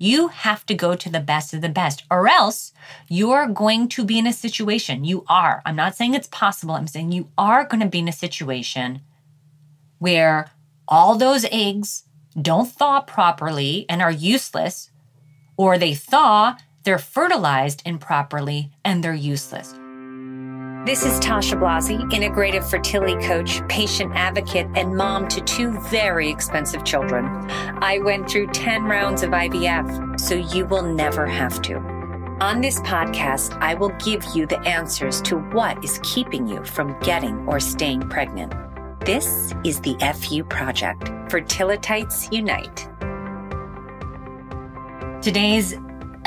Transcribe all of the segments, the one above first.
You have to go to the best of the best, or else you're going to be in a situation. You are. I'm not saying it's possible. I'm saying you are going to be in a situation where all those eggs don't thaw properly and are useless, or they thaw, they're fertilized improperly, and they're useless. This is Tasha Blasi, integrative fertility coach, patient advocate, and mom to two very expensive children. I went through 10 rounds of IVF, so you will never have to. On this podcast, I will give you the answers to what is keeping you from getting or staying pregnant. This is the FU Project Fertilitites Unite. Today's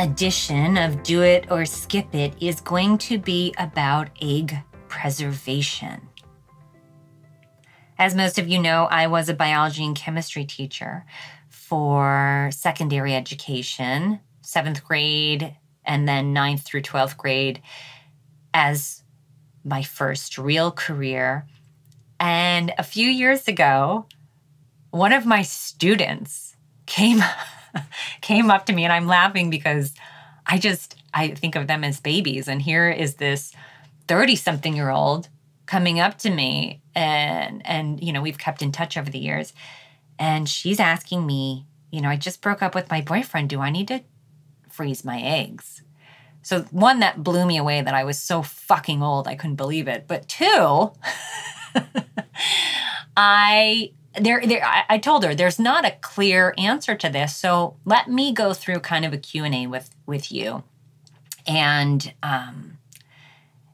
edition of Do It or Skip It is going to be about egg preservation. As most of you know, I was a biology and chemistry teacher for secondary education, seventh grade, and then ninth through 12th grade, as my first real career. And a few years ago, one of my students came came up to me and I'm laughing because I just I think of them as babies and here is this 30 something year old coming up to me and and you know we've kept in touch over the years and she's asking me, you know, I just broke up with my boyfriend, do I need to freeze my eggs? So one that blew me away that I was so fucking old I couldn't believe it. But two I there, there I told her there's not a clear answer to this. So let me go through kind of a Q&A with, with you. And, um,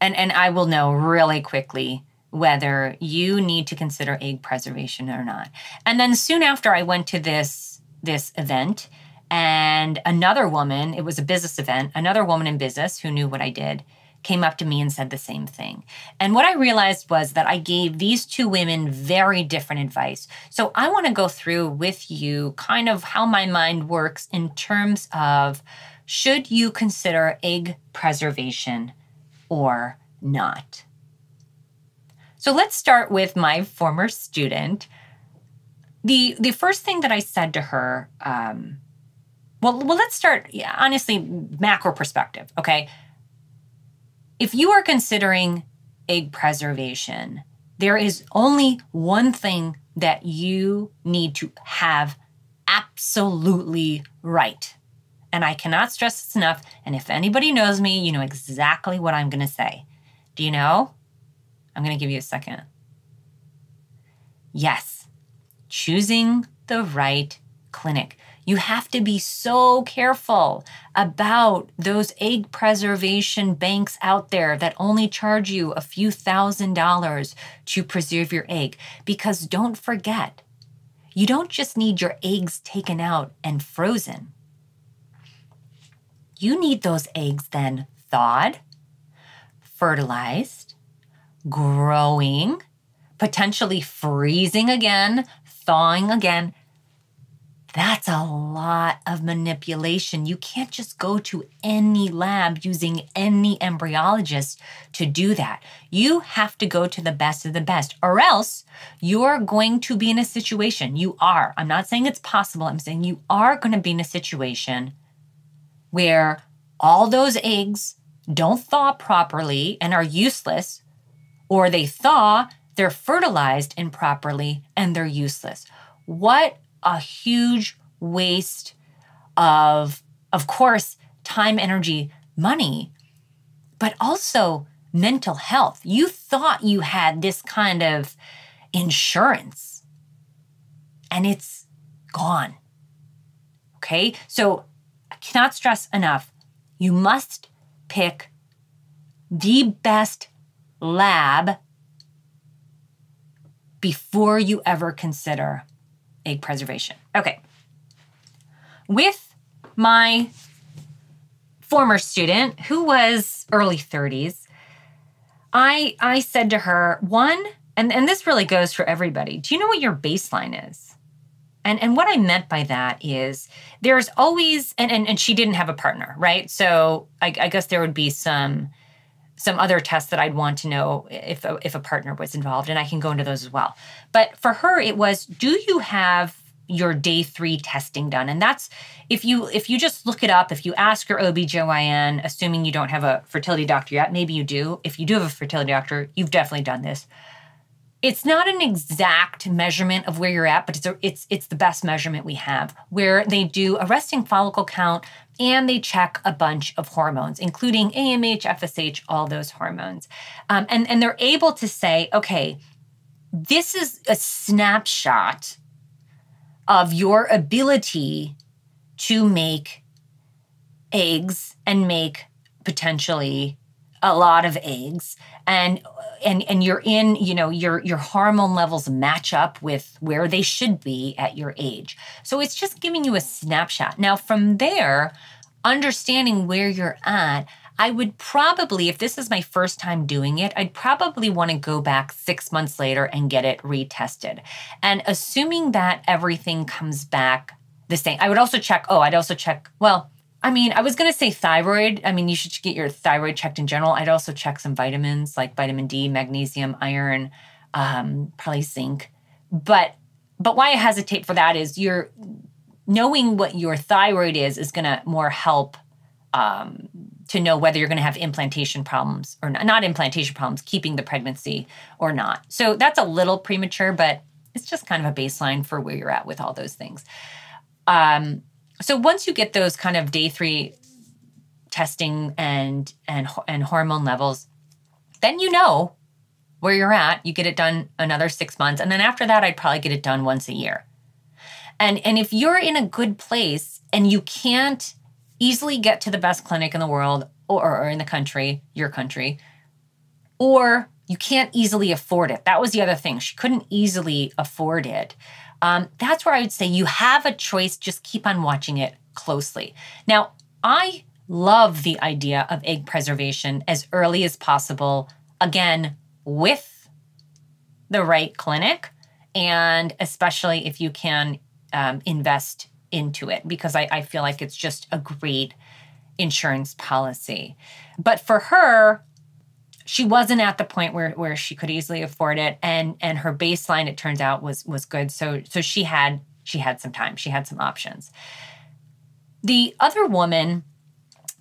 and, and I will know really quickly whether you need to consider egg preservation or not. And then soon after I went to this this event and another woman, it was a business event, another woman in business who knew what I did came up to me and said the same thing. And what I realized was that I gave these two women very different advice. So I want to go through with you kind of how my mind works in terms of should you consider egg preservation or not? So let's start with my former student. The, the first thing that I said to her, um, well, well, let's start, yeah, honestly, macro perspective, okay? If you are considering egg preservation, there is only one thing that you need to have absolutely right. And I cannot stress this enough. And if anybody knows me, you know exactly what I'm going to say. Do you know? I'm going to give you a second. Yes, choosing the right clinic. You have to be so careful about those egg preservation banks out there that only charge you a few thousand dollars to preserve your egg. Because don't forget, you don't just need your eggs taken out and frozen. You need those eggs then thawed, fertilized, growing, potentially freezing again, thawing again, that's a lot of manipulation. You can't just go to any lab using any embryologist to do that. You have to go to the best of the best, or else you're going to be in a situation. You are. I'm not saying it's possible, I'm saying you are going to be in a situation where all those eggs don't thaw properly and are useless, or they thaw, they're fertilized improperly, and they're useless. What a huge waste of, of course, time, energy, money, but also mental health. You thought you had this kind of insurance, and it's gone. Okay, so I cannot stress enough you must pick the best lab before you ever consider egg preservation. Okay. With my former student who was early 30s, I I said to her, one, and, and this really goes for everybody, do you know what your baseline is? And and what I meant by that is there's always and and, and she didn't have a partner, right? So I, I guess there would be some some other tests that I'd want to know if a, if a partner was involved, and I can go into those as well. But for her, it was, do you have your day three testing done? And that's if you if you just look it up, if you ask your OBGYN, assuming you don't have a fertility doctor yet, maybe you do. If you do have a fertility doctor, you've definitely done this it's not an exact measurement of where you're at, but it's a, it's it's the best measurement we have where they do a resting follicle count and they check a bunch of hormones, including AMH, FSH, all those hormones, um, and and they're able to say, okay, this is a snapshot of your ability to make eggs and make potentially a lot of eggs and and and you're in you know your your hormone levels match up with where they should be at your age so it's just giving you a snapshot now from there understanding where you're at I would probably, if this is my first time doing it, I'd probably want to go back six months later and get it retested. And assuming that everything comes back the same, I would also check, oh, I'd also check, well, I mean, I was going to say thyroid. I mean, you should get your thyroid checked in general. I'd also check some vitamins like vitamin D, magnesium, iron, um, probably zinc. But but why I hesitate for that is is you're knowing what your thyroid is is going to more help um, to know whether you're going to have implantation problems or not, not implantation problems, keeping the pregnancy or not. So that's a little premature, but it's just kind of a baseline for where you're at with all those things. Um, so once you get those kind of day three testing and and and hormone levels, then you know where you're at. You get it done another six months, and then after that, I'd probably get it done once a year. And and if you're in a good place and you can't easily get to the best clinic in the world or, or in the country, your country, or you can't easily afford it. That was the other thing. She couldn't easily afford it um, that's where I would say you have a choice, just keep on watching it closely. Now, I love the idea of egg preservation as early as possible, again, with the right clinic, and especially if you can um, invest into it, because I, I feel like it's just a great insurance policy. But for her, she wasn't at the point where where she could easily afford it and and her baseline it turns out was was good so so she had she had some time she had some options the other woman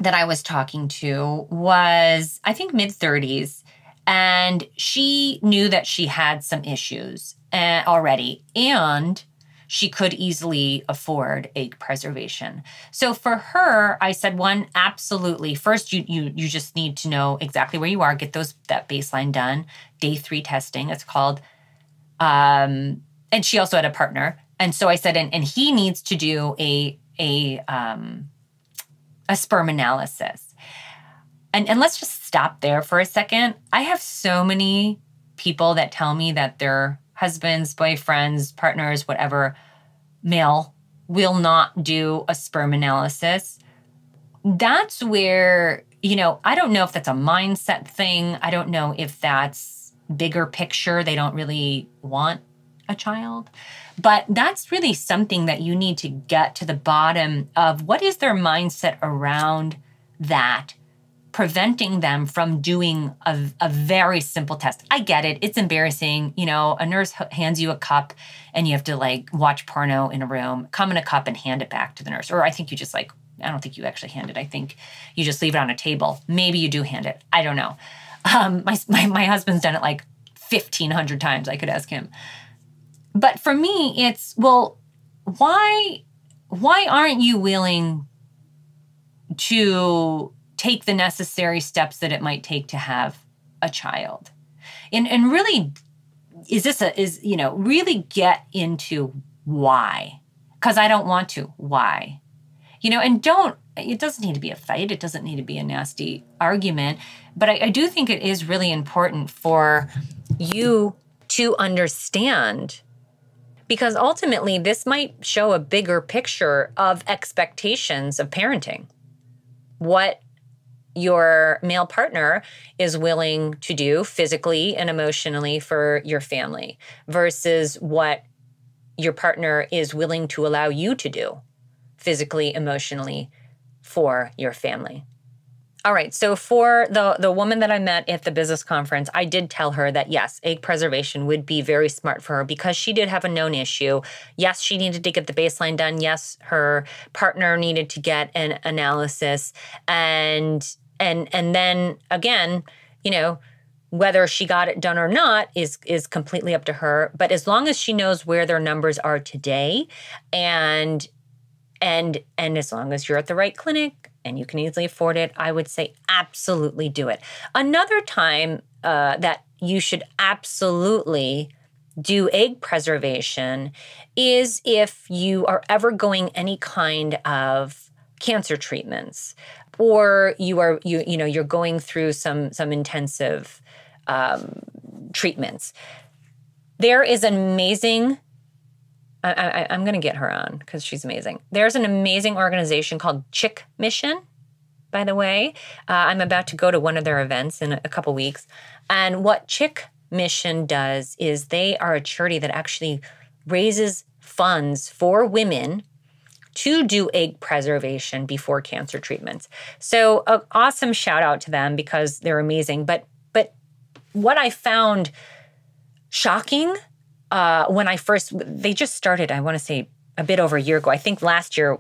that i was talking to was i think mid 30s and she knew that she had some issues uh, already and she could easily afford egg preservation. So for her, I said one absolutely. First, you you you just need to know exactly where you are, get those that baseline done. Day three testing, it's called. Um, and she also had a partner, and so I said, and and he needs to do a a um, a sperm analysis. And and let's just stop there for a second. I have so many people that tell me that they're husbands, boyfriends, partners, whatever, male will not do a sperm analysis. That's where, you know, I don't know if that's a mindset thing. I don't know if that's bigger picture. They don't really want a child. But that's really something that you need to get to the bottom of what is their mindset around that preventing them from doing a, a, very simple test. I get it. It's embarrassing. You know, a nurse hands you a cup and you have to like watch porno in a room, come in a cup and hand it back to the nurse. Or I think you just like, I don't think you actually hand it. I think you just leave it on a table. Maybe you do hand it. I don't know. Um, my, my, my husband's done it like 1,500 times. I could ask him. But for me, it's, well, why, why aren't you willing to take the necessary steps that it might take to have a child. And, and really, is this a, is, you know, really get into why? Because I don't want to. Why? You know, and don't, it doesn't need to be a fight. It doesn't need to be a nasty argument. But I, I do think it is really important for you to understand because ultimately this might show a bigger picture of expectations of parenting. What your male partner is willing to do physically and emotionally for your family versus what your partner is willing to allow you to do physically, emotionally for your family. All right. So for the the woman that I met at the business conference, I did tell her that yes, egg preservation would be very smart for her because she did have a known issue. Yes, she needed to get the baseline done. Yes, her partner needed to get an analysis and and and then again, you know, whether she got it done or not is is completely up to her, but as long as she knows where their numbers are today and and and as long as you're at the right clinic and you can easily afford it, I would say absolutely do it. Another time uh, that you should absolutely do egg preservation is if you are ever going any kind of cancer treatments or you are you you know you're going through some some intensive um, treatments there is an amazing I, am going to get her on because she's amazing. There's an amazing organization called Chick Mission, by the way. Uh, I'm about to go to one of their events in a couple weeks. And what Chick Mission does is they are a charity that actually raises funds for women to do egg preservation before cancer treatments. So, an awesome shout out to them because they're amazing. But, but what I found shocking uh, when I first, they just started, I want to say a bit over a year ago. I think last year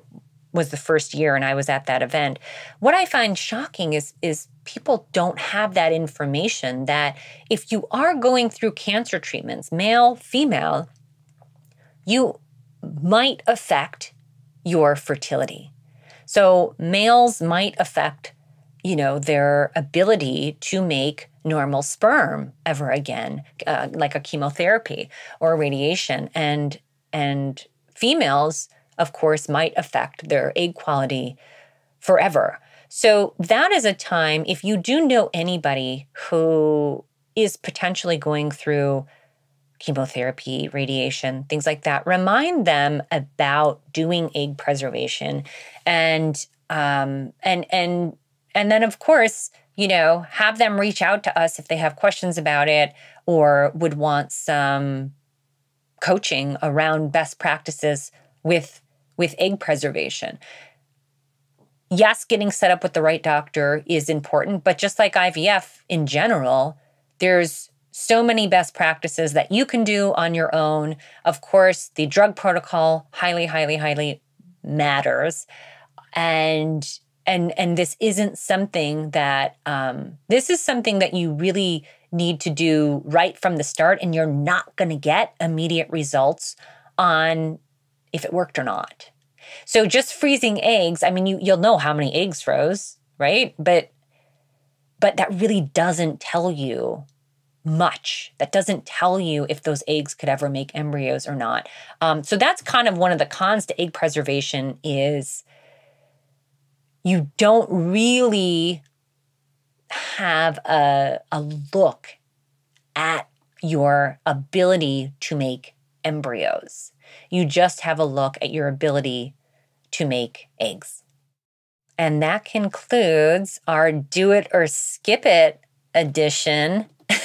was the first year and I was at that event. What I find shocking is is people don't have that information that if you are going through cancer treatments, male, female, you might affect your fertility. So males might affect, you know, their ability to make normal sperm ever again, uh, like a chemotherapy or radiation. And and females, of course, might affect their egg quality forever. So that is a time if you do know anybody who is potentially going through chemotherapy, radiation, things like that, remind them about doing egg preservation and um, and and and then of course you know, have them reach out to us if they have questions about it or would want some coaching around best practices with with egg preservation. Yes, getting set up with the right doctor is important, but just like IVF in general, there's so many best practices that you can do on your own. Of course, the drug protocol highly highly highly matters and and and this isn't something that um, this is something that you really need to do right from the start and you're not going to get immediate results on if it worked or not so just freezing eggs i mean you, you'll know how many eggs froze right but but that really doesn't tell you much that doesn't tell you if those eggs could ever make embryos or not um, so that's kind of one of the cons to egg preservation is you don't really have a, a look at your ability to make embryos. You just have a look at your ability to make eggs. And that concludes our do it or skip it edition. do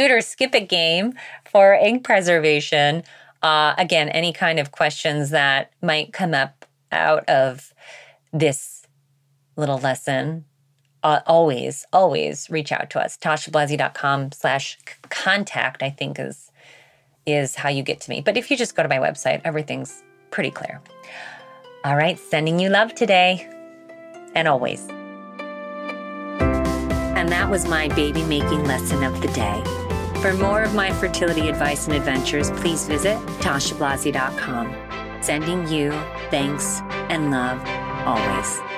it or skip it game for egg preservation. Uh, again, any kind of questions that might come up out of this little lesson, uh, always, always reach out to us. TashaBlasi.com slash contact, I think is is how you get to me. But if you just go to my website, everything's pretty clear. All right, sending you love today and always. And that was my baby making lesson of the day. For more of my fertility advice and adventures, please visit TashaBlasi.com. Sending you thanks and love always.